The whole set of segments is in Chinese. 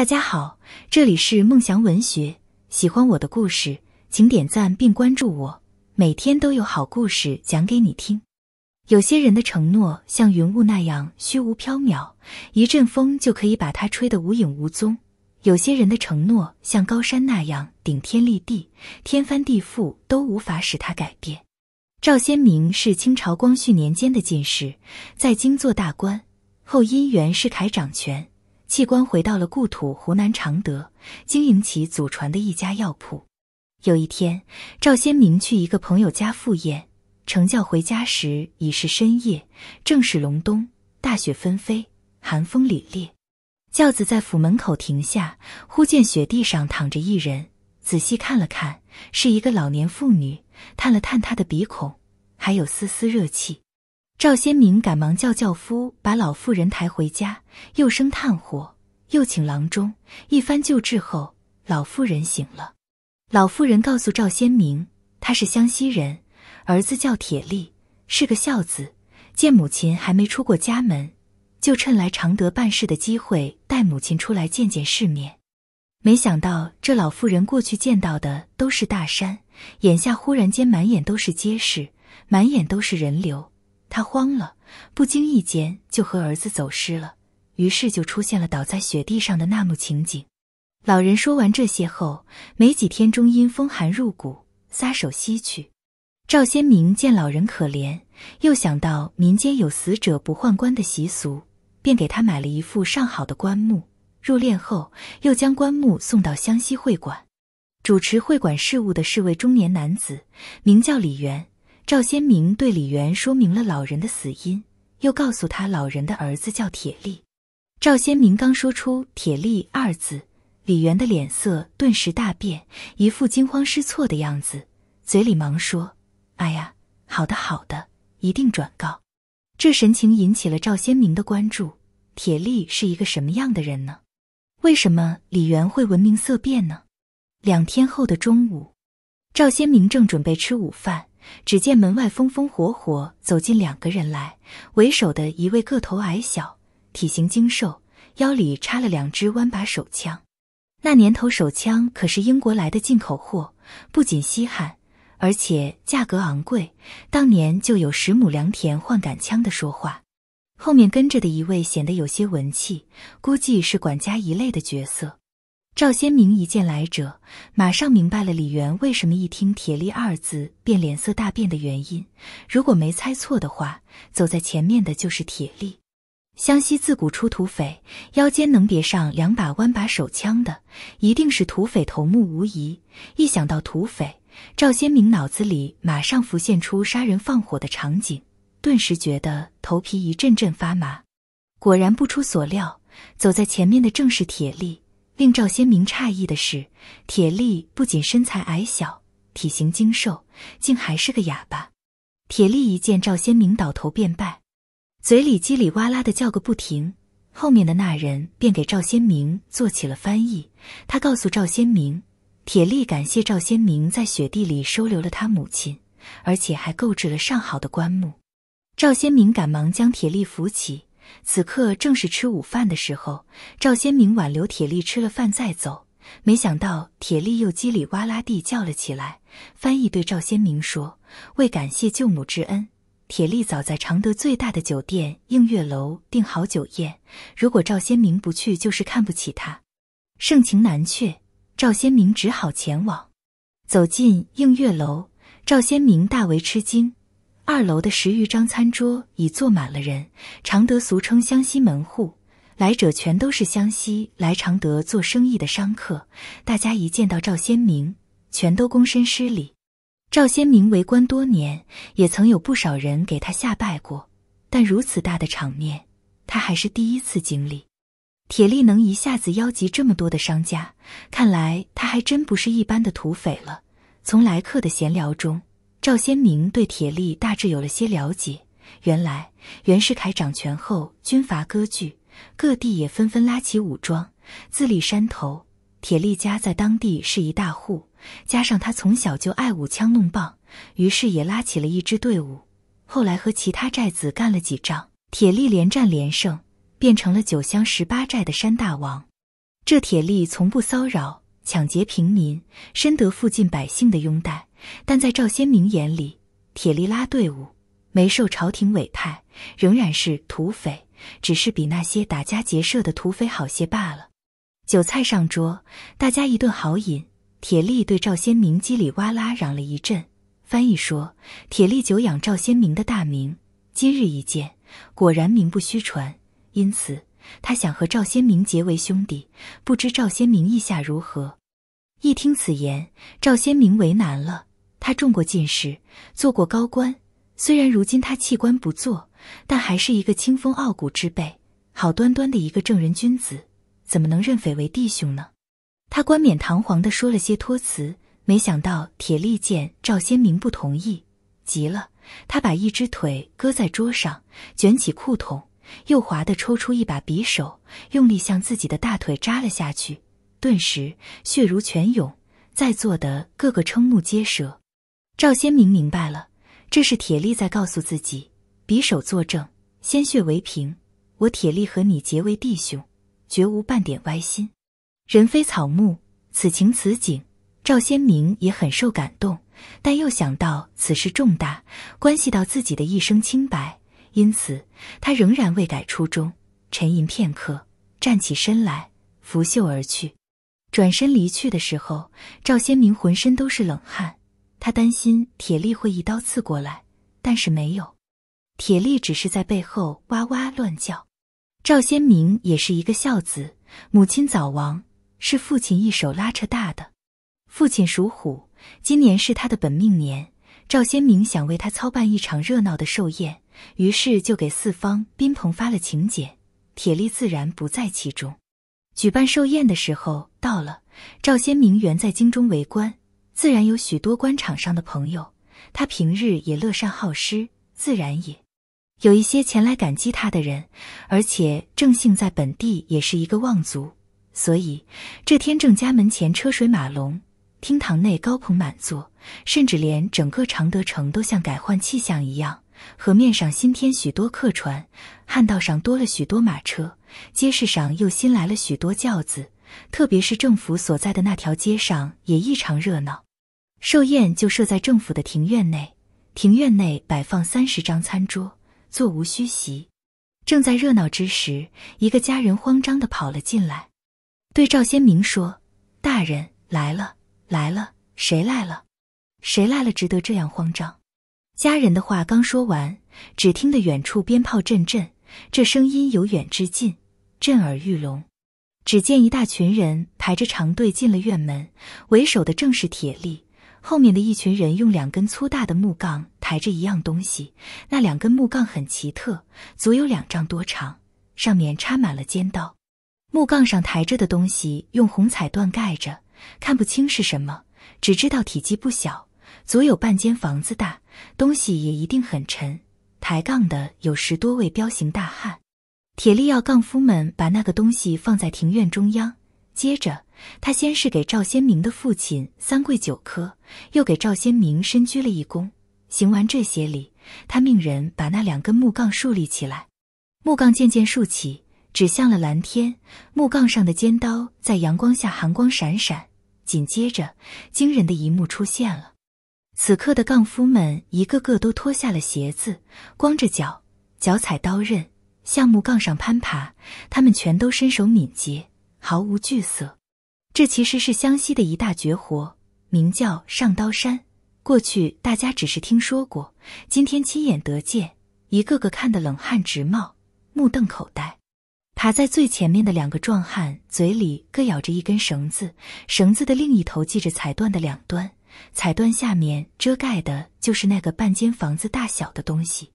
大家好，这里是梦祥文学。喜欢我的故事，请点赞并关注我，每天都有好故事讲给你听。有些人的承诺像云雾那样虚无缥缈，一阵风就可以把它吹得无影无踪；有些人的承诺像高山那样顶天立地，天翻地覆都无法使它改变。赵先明是清朝光绪年间的进士，在京做大官，后因袁世凯掌权。器官回到了故土湖南常德，经营起祖传的一家药铺。有一天，赵先明去一个朋友家赴宴，乘轿回家时已是深夜，正是隆冬，大雪纷飞，寒风凛冽。轿子在府门口停下，忽见雪地上躺着一人，仔细看了看，是一个老年妇女，探了探她的鼻孔，还有丝丝热气。赵先明赶忙叫轿夫把老妇人抬回家，又生炭火，又请郎中，一番救治后，老妇人醒了。老妇人告诉赵先明，他是湘西人，儿子叫铁力，是个孝子。见母亲还没出过家门，就趁来常德办事的机会，带母亲出来见见世面。没想到这老妇人过去见到的都是大山，眼下忽然间满眼都是街市，满眼都是人流。他慌了，不经意间就和儿子走失了，于是就出现了倒在雪地上的那幕情景。老人说完这些后，没几天终因风寒入骨，撒手西去。赵先明见老人可怜，又想到民间有死者不换棺的习俗，便给他买了一副上好的棺木。入殓后，又将棺木送到湘西会馆。主持会馆事务的是位中年男子，名叫李元。赵先明对李元说明了老人的死因，又告诉他老人的儿子叫铁力。赵先明刚说出“铁力”二字，李元的脸色顿时大变，一副惊慌失措的样子，嘴里忙说：“哎呀，好的好的，一定转告。”这神情引起了赵先明的关注。铁力是一个什么样的人呢？为什么李元会闻名色变呢？两天后的中午，赵先明正准备吃午饭。只见门外风风火火走进两个人来，为首的一位个头矮小，体型精瘦，腰里插了两支弯把手枪。那年头手枪可是英国来的进口货，不仅稀罕，而且价格昂贵，当年就有十亩良田换杆枪的说话。后面跟着的一位显得有些文气，估计是管家一类的角色。赵先明一见来者，马上明白了李元为什么一听“铁力”二字便脸色大变的原因。如果没猜错的话，走在前面的就是铁力。湘西自古出土匪，腰间能别上两把弯把手枪的，一定是土匪头目无疑。一想到土匪，赵先明脑子里马上浮现出杀人放火的场景，顿时觉得头皮一阵阵发麻。果然不出所料，走在前面的正是铁力。令赵先明诧异的是，铁力不仅身材矮小，体型精瘦，竟还是个哑巴。铁力一见赵先明，倒头便拜，嘴里叽里哇啦的叫个不停。后面的那人便给赵先明做起了翻译。他告诉赵先明，铁力感谢赵先明在雪地里收留了他母亲，而且还购置了上好的棺木。赵先明赶忙将铁力扶起。此刻正是吃午饭的时候，赵先明挽留铁力吃了饭再走，没想到铁力又叽里哇啦地叫了起来。翻译对赵先明说：“为感谢舅母之恩，铁力早在常德最大的酒店映月楼订好酒宴，如果赵先明不去，就是看不起他。”盛情难却，赵先明只好前往。走进映月楼，赵先明大为吃惊。二楼的十余张餐桌已坐满了人。常德俗称湘西门户，来者全都是湘西来常德做生意的商客。大家一见到赵先明，全都躬身施礼。赵先明为官多年，也曾有不少人给他下拜过，但如此大的场面，他还是第一次经历。铁力能一下子邀集这么多的商家，看来他还真不是一般的土匪了。从来客的闲聊中。赵先明对铁力大致有了些了解。原来袁世凯掌权后，军阀割据，各地也纷纷拉起武装，自立山头。铁力家在当地是一大户，加上他从小就爱舞枪弄棒，于是也拉起了一支队伍。后来和其他寨子干了几仗，铁力连战连胜，变成了九乡十八寨的山大王。这铁力从不骚扰、抢劫平民，深得附近百姓的拥戴。但在赵先明眼里，铁力拉队伍没受朝廷委派，仍然是土匪，只是比那些打家劫舍的土匪好些罢了。酒菜上桌，大家一顿豪饮。铁力对赵先明叽里哇啦嚷了一阵，翻译说：“铁力久仰赵先明的大名，今日一见，果然名不虚传。因此，他想和赵先明结为兄弟，不知赵先明意下如何？”一听此言，赵先明为难了。他中过进士，做过高官，虽然如今他弃官不做，但还是一个清风傲骨之辈。好端端的一个正人君子，怎么能认匪为弟兄呢？他冠冕堂皇的说了些托词，没想到铁利见赵先明不同意，急了，他把一只腿搁在桌上，卷起裤筒，又滑的抽出一把匕首，用力向自己的大腿扎了下去，顿时血如泉涌，在座的个个瞠目结舌。赵先明明白了，这是铁力在告诉自己：匕首作证，鲜血为凭。我铁力和你结为弟兄，绝无半点歪心。人非草木，此情此景，赵先明也很受感动。但又想到此事重大，关系到自己的一生清白，因此他仍然未改初衷。沉吟片刻，站起身来，拂袖而去。转身离去的时候，赵先明浑身都是冷汗。他担心铁力会一刀刺过来，但是没有，铁力只是在背后哇哇乱叫。赵先明也是一个孝子，母亲早亡，是父亲一手拉扯大的。父亲属虎，今年是他的本命年，赵先明想为他操办一场热闹的寿宴，于是就给四方宾朋发了请柬。铁力自然不在其中。举办寿宴的时候到了，赵先明原在京中为官。自然有许多官场上的朋友，他平日也乐善好施，自然也有一些前来感激他的人。而且郑姓在本地也是一个望族，所以这天郑家门前车水马龙，厅堂内高朋满座，甚至连整个常德城都像改换气象一样。河面上新添许多客船，旱道上多了许多马车，街市上又新来了许多轿子，特别是政府所在的那条街上也异常热闹。寿宴就设在政府的庭院内，庭院内摆放三十张餐桌，座无虚席。正在热闹之时，一个家人慌张地跑了进来，对赵先明说：“大人来了，来了，谁来了？谁来了？值得这样慌张？”家人的话刚说完，只听得远处鞭炮阵阵，这声音由远至近，震耳欲聋。只见一大群人排着长队进了院门，为首的正是铁力。后面的一群人用两根粗大的木杠抬着一样东西，那两根木杠很奇特，足有两丈多长，上面插满了尖刀。木杠上抬着的东西用红彩缎盖着，看不清是什么，只知道体积不小，足有半间房子大，东西也一定很沉。抬杠的有十多位彪形大汉，铁力要杠夫们把那个东西放在庭院中央。接着，他先是给赵先明的父亲三跪九磕，又给赵先明深鞠了一躬。行完这些礼，他命人把那两根木杠竖立起来。木杠渐渐竖起，指向了蓝天。木杠上的尖刀在阳光下寒光闪闪。紧接着，惊人的一幕出现了：此刻的杠夫们一个个都脱下了鞋子，光着脚，脚踩刀刃，向木杠上攀爬。他们全都身手敏捷。毫无惧色，这其实是湘西的一大绝活，名叫上刀山。过去大家只是听说过，今天亲眼得见，一个个看得冷汗直冒，目瞪口呆。爬在最前面的两个壮汉嘴里各咬着一根绳子，绳子的另一头系着彩缎的两端，彩缎下面遮盖的就是那个半间房子大小的东西。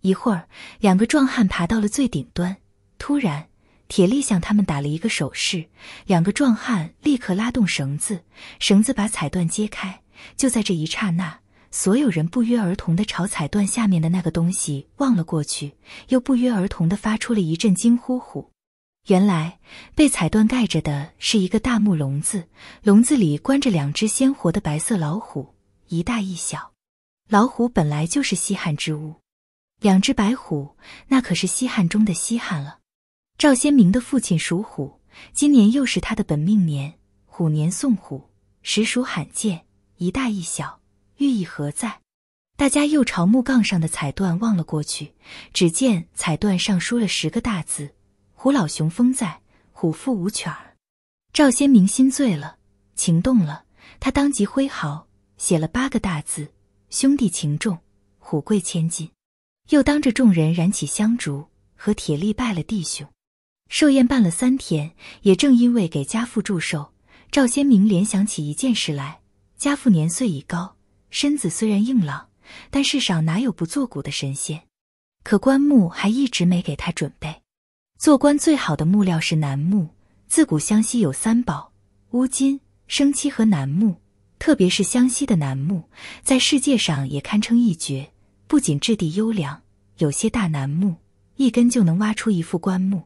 一会儿，两个壮汉爬到了最顶端，突然。铁力向他们打了一个手势，两个壮汉立刻拉动绳子，绳子把彩缎揭开。就在这一刹那，所有人不约而同地朝彩缎下面的那个东西望了过去，又不约而同地发出了一阵惊呼呼。原来，被彩缎盖着的是一个大木笼子，笼子里关着两只鲜活的白色老虎，一大一小。老虎本来就是稀罕之物，两只白虎那可是稀罕中的稀罕了。赵先明的父亲属虎，今年又是他的本命年，虎年送虎，实属罕见。一大一小，寓意何在？大家又朝木杠上的彩缎望了过去，只见彩缎上书了十个大字：“虎老雄风在，虎父无犬儿。”赵先明心醉了，情动了，他当即挥毫写了八个大字：“兄弟情重，虎贵千金。”又当着众人燃起香烛和铁力拜了弟兄。寿宴办了三天，也正因为给家父祝寿，赵先明联想起一件事来：家父年岁已高，身子虽然硬朗，但世上哪有不做骨的神仙？可棺木还一直没给他准备。做棺最好的木料是楠木，自古湘西有三宝：乌金、生漆和楠木。特别是湘西的楠木，在世界上也堪称一绝，不仅质地优良，有些大楠木一根就能挖出一副棺木。